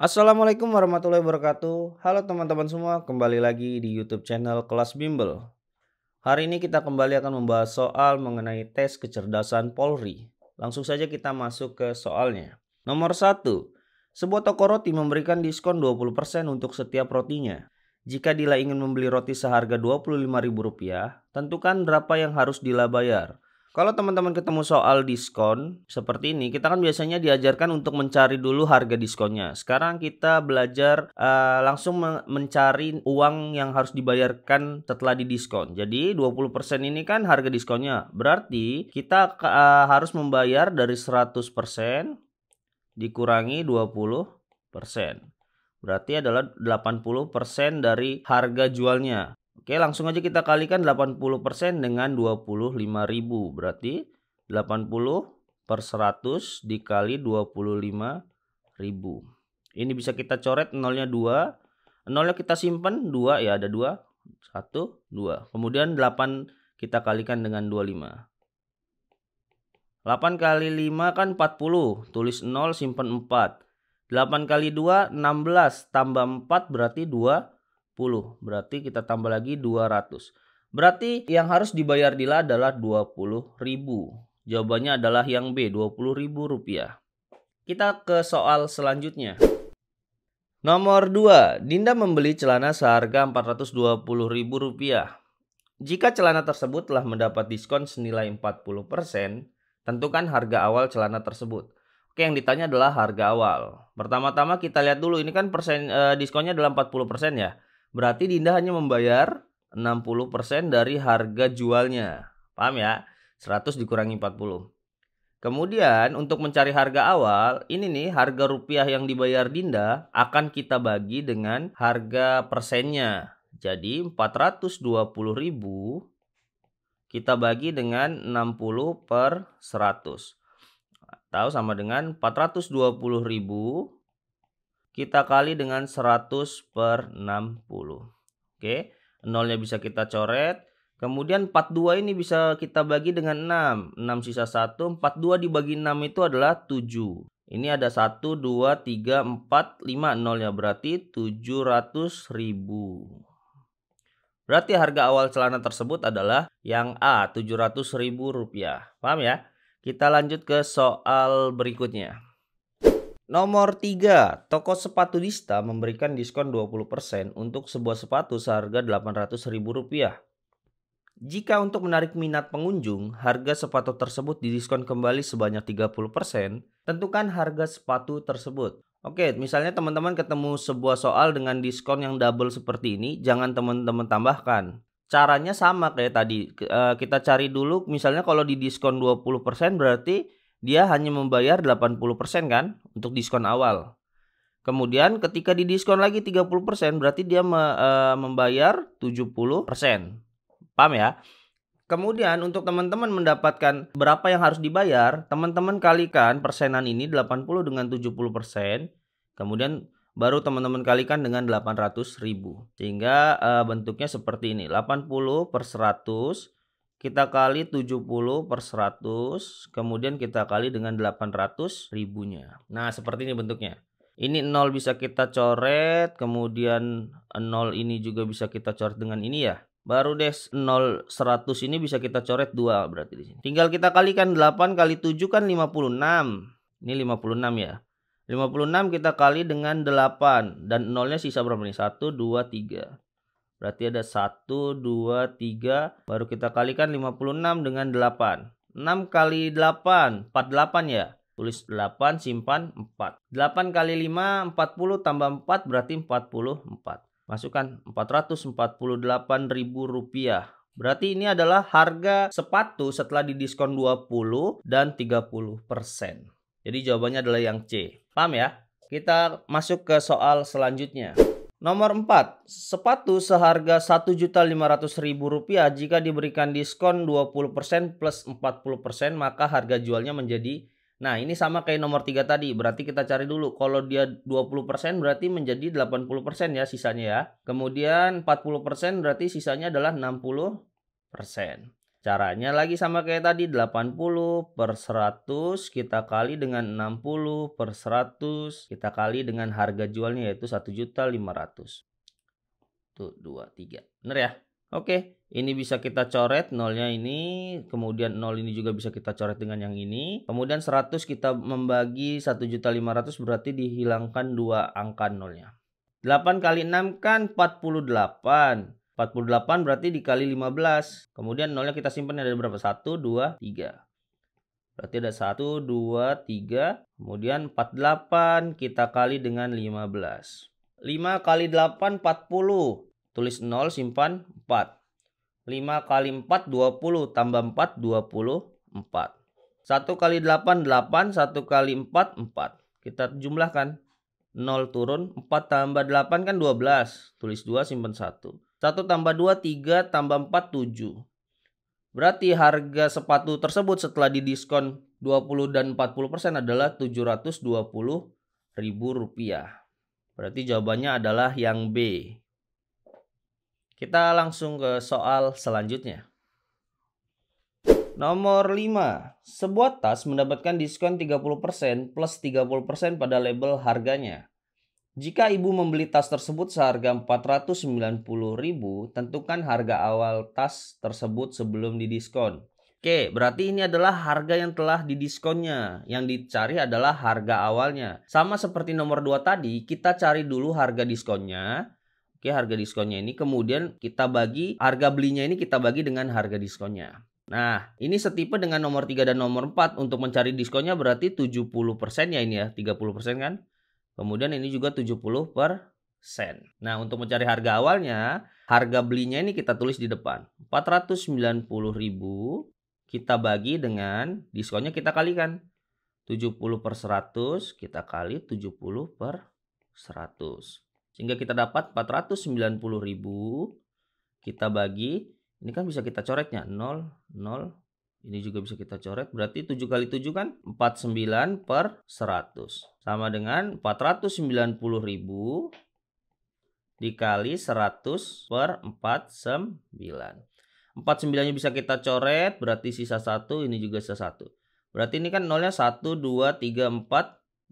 Assalamualaikum warahmatullahi wabarakatuh. Halo teman-teman semua, kembali lagi di YouTube channel Kelas Bimbel. Hari ini kita kembali akan membahas soal mengenai tes kecerdasan Polri. Langsung saja kita masuk ke soalnya. Nomor 1. Sebuah toko roti memberikan diskon 20% untuk setiap rotinya. Jika Dila ingin membeli roti seharga Rp25.000, tentukan berapa yang harus Dila bayar. Kalau teman-teman ketemu soal diskon seperti ini, kita kan biasanya diajarkan untuk mencari dulu harga diskonnya. Sekarang kita belajar uh, langsung mencari uang yang harus dibayarkan setelah didiskon. Jadi 20% ini kan harga diskonnya. Berarti kita uh, harus membayar dari 100% dikurangi 20%. Berarti adalah 80% dari harga jualnya. Oke, langsung aja kita kalikan 80% dengan 25.000. Berarti 80 per 100 dikali 25.000. Ini bisa kita coret nolnya 2. Nolnya kita simpan 2 ya, ada 2. 1, 2. Kemudian 8 kita kalikan dengan 25. 8 kali 5 kan 40, tulis 0 simpan 4. 8 kali 2 16, tambah 4 berarti 2 Berarti kita tambah lagi 200. Berarti yang harus dibayar Dila adalah 20.000. Jawabannya adalah yang B, 20.000 rupiah. Kita ke soal selanjutnya. Nomor 2, Dinda membeli celana seharga Rp420.000. Jika celana tersebut telah mendapat diskon senilai 40%, tentukan harga awal celana tersebut. Oke, yang ditanya adalah harga awal. Pertama-tama kita lihat dulu ini kan persen eh, diskonnya adalah 40% ya. Berarti Dinda hanya membayar 60% dari harga jualnya. Paham ya? 100 dikurangi 40. Kemudian untuk mencari harga awal, ini nih harga rupiah yang dibayar Dinda akan kita bagi dengan harga persennya. Jadi 420.000 kita bagi dengan 60 per 100 atau sama dengan 420.000 kita kali dengan 100 per 60. Oke, nolnya bisa kita coret. Kemudian 42 ini bisa kita bagi dengan 6. 6 sisa 1, 42 dibagi 6 itu adalah 7. Ini ada 1, 2, 3, 4, 5 nolnya berarti 700 ribu. Berarti harga awal celana tersebut adalah yang A, 700 ribu rupiah. Paham ya? Kita lanjut ke soal berikutnya. Nomor 3, toko sepatu Dista memberikan diskon 20% untuk sebuah sepatu seharga Rp800.000. Jika untuk menarik minat pengunjung, harga sepatu tersebut didiskon kembali sebanyak 30%, tentukan harga sepatu tersebut. Oke, misalnya teman-teman ketemu sebuah soal dengan diskon yang double seperti ini, jangan teman-teman tambahkan. Caranya sama kayak tadi, eh, kita cari dulu misalnya kalau di diskon 20% berarti dia hanya membayar 80% kan untuk diskon awal. Kemudian ketika didiskon lagi 30% berarti dia me, eh, tujuh membayar 70%. Paham ya? Kemudian untuk teman-teman mendapatkan berapa yang harus dibayar, teman-teman kalikan persenan ini 80 dengan 70%, kemudian baru teman-teman kalikan dengan ratus ribu. Sehingga e, bentuknya seperti ini, 80 per 100 kita kali 70 per 100, kemudian kita kali dengan 800 ribunya. Nah, seperti ini bentuknya. Ini 0 bisa kita coret, kemudian 0 ini juga bisa kita coret dengan ini ya. Baru deh 0, 100 ini bisa kita coret 2 berarti di sini. Tinggal kita kalikan 8 kali 7 kan 56. Ini 56 ya. 56 kita kali dengan 8 dan 0 nya sisa berapa nih? 1 2 3. Berarti ada 1, 2, 3. Baru kita kalikan 56 dengan 8. 6 kali 8. 48 ya. Tulis 8, simpan 4. 8 kali 5, 40 tambah 4 berarti 44. Masukkan 448 ribu rupiah. Berarti ini adalah harga sepatu setelah didiskon 20 dan 30%. Jadi jawabannya adalah yang C. Paham ya? Kita masuk ke soal selanjutnya. Nomor 4, sepatu seharga Rp1.500.000 jika diberikan diskon 20% plus 40% maka harga jualnya menjadi Nah, ini sama kayak nomor 3 tadi, berarti kita cari dulu. Kalau dia 20% berarti menjadi 80% ya sisanya ya. Kemudian 40% berarti sisanya adalah 60%. Caranya lagi sama kayak tadi 80 per 100 kita kali dengan 60 per 100 kita kali dengan harga jualnya yaitu 1.500. Tuh 2 3. Benar ya? Oke, ini bisa kita coret nolnya ini, kemudian nol ini juga bisa kita coret dengan yang ini. Kemudian 100 kita membagi 1.500 berarti dihilangkan dua angka nolnya. 8 kali 6 kan 48. 48 berarti dikali 15. Kemudian nolnya kita simpan ada berapa? 1, 2, 3. Berarti ada 1, 2, 3. Kemudian 48 kita kali dengan 15. 5 kali 8, 40. Tulis 0, simpan 4. 5 kali 4, 20. Tambah 4, 24. 1 kali 8, 8. 1 kali 4, 4. Kita jumlahkan. 0 turun, 4 tambah 8 kan 12. Tulis 2, simpan 1. 1 tambah 2, 3 tambah 4, 7. Berarti harga sepatu tersebut setelah didiskon 20 dan 40 persen adalah 720 ribu rupiah. Berarti jawabannya adalah yang B. Kita langsung ke soal selanjutnya. Nomor 5. Sebuah tas mendapatkan diskon 30% plus 30% pada label harganya. Jika ibu membeli tas tersebut seharga 490.000, tentukan harga awal tas tersebut sebelum didiskon. Oke, berarti ini adalah harga yang telah didiskonnya. Yang dicari adalah harga awalnya. Sama seperti nomor 2 tadi, kita cari dulu harga diskonnya. Oke, harga diskonnya ini kemudian kita bagi harga belinya ini kita bagi dengan harga diskonnya. Nah, ini setipe dengan nomor 3 dan nomor 4 untuk mencari diskonnya berarti 70% ya ini ya, 30% kan? Kemudian ini juga 70 per sen. Nah untuk mencari harga awalnya, harga belinya ini kita tulis di depan. 490.000 kita bagi dengan diskonnya kita kalikan. 70 per 100 kita kali 70 per 100. Sehingga kita dapat 490.000 kita bagi ini kan bisa kita coretnya 0 0 ini juga bisa kita coret. Berarti 7 kali 7 kan 49 per 100. Sama dengan 490 ribu dikali 100 per 49. 49-nya bisa kita coret, berarti sisa 1, ini juga sisa 1. Berarti ini kan nolnya 1, 2, 3, 4.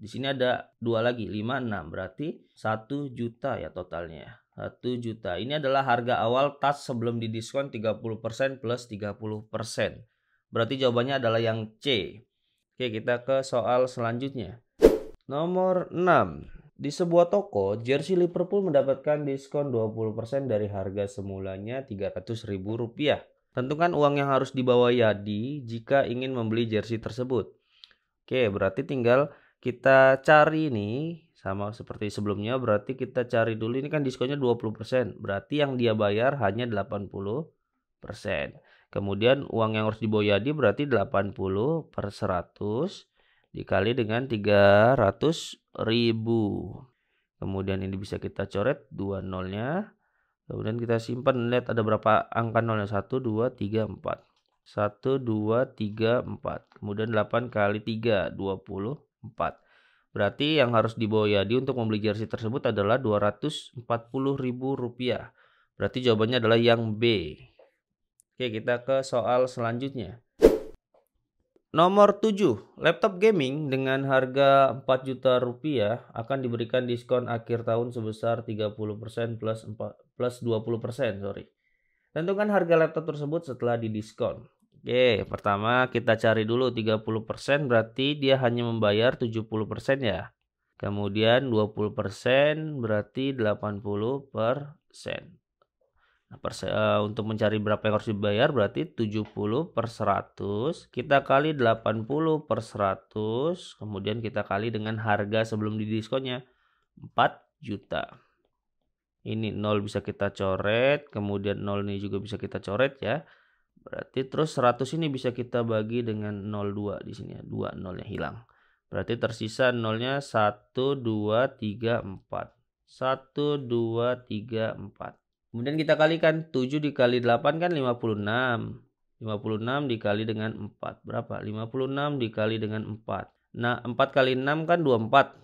Di sini ada 2 lagi, 5, 6. Berarti 1 juta ya totalnya. 1 ya. juta. Ini adalah harga awal tas sebelum didiskon 30% plus 30%. Berarti jawabannya adalah yang C. Oke, kita ke soal selanjutnya. Nomor 6. Di sebuah toko, jersey Liverpool mendapatkan diskon 20% dari harga semulanya Rp300.000. Tentukan uang yang harus dibawa Yadi jika ingin membeli jersey tersebut. Oke, berarti tinggal kita cari nih sama seperti sebelumnya berarti kita cari dulu ini kan diskonnya 20%. Berarti yang dia bayar hanya 80 Kemudian uang yang harus diboyadi berarti 80 per 100 dikali dengan 300 ribu. Kemudian ini bisa kita coret 2 nolnya. Kemudian kita simpan lihat ada berapa angka nolnya 1 2 3 4. 1 2 3 4. Kemudian 8 kali 3 24. Berarti yang harus diboyadi untuk membeli jersey tersebut adalah ribu rupiah. Berarti jawabannya adalah yang B. Oke, kita ke soal selanjutnya. Nomor 7, laptop gaming dengan harga 4 juta rupiah akan diberikan diskon akhir tahun sebesar 30% plus 4 plus 20%, sorry. Tentukan harga laptop tersebut setelah didiskon. Oke, pertama kita cari dulu 30% berarti dia hanya membayar 70% ya. Kemudian 20% berarti 80% perse, uh, untuk mencari berapa yang harus dibayar berarti 70 per 100. Kita kali 80 per 100. Kemudian kita kali dengan harga sebelum didiskonnya 4 juta. Ini 0 bisa kita coret. Kemudian 0 ini juga bisa kita coret ya. Berarti terus 100 ini bisa kita bagi dengan 02 di sini ya. 2 0 yang hilang. Berarti tersisa 0-nya 1, 2, 3, 4. 1, 2, 3, 4. Kemudian kita kalikan 7 dikali 8 kan 56. 56 dikali dengan 4. Berapa? 56 dikali dengan 4. Nah, 4 kali 6 kan 24.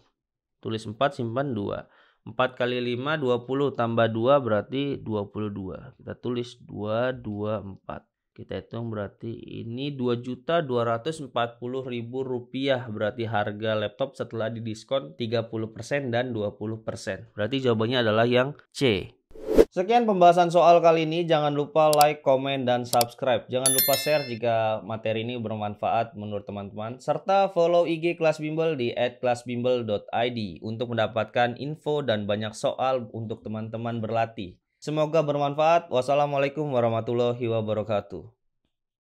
Tulis 4, simpan 2. 4 kali 5, 20. Tambah 2 berarti 22. Kita tulis 224. Kita hitung berarti ini 2.240.000 rupiah berarti harga laptop setelah didiskon 30% dan 20%. Berarti jawabannya adalah yang C. Sekian pembahasan soal kali ini. Jangan lupa like, komen, dan subscribe. Jangan lupa share jika materi ini bermanfaat menurut teman-teman. Serta follow IG Kelas Bimbel di @kelasbimbel.id untuk mendapatkan info dan banyak soal untuk teman-teman berlatih. Semoga bermanfaat. Wassalamualaikum warahmatullahi wabarakatuh.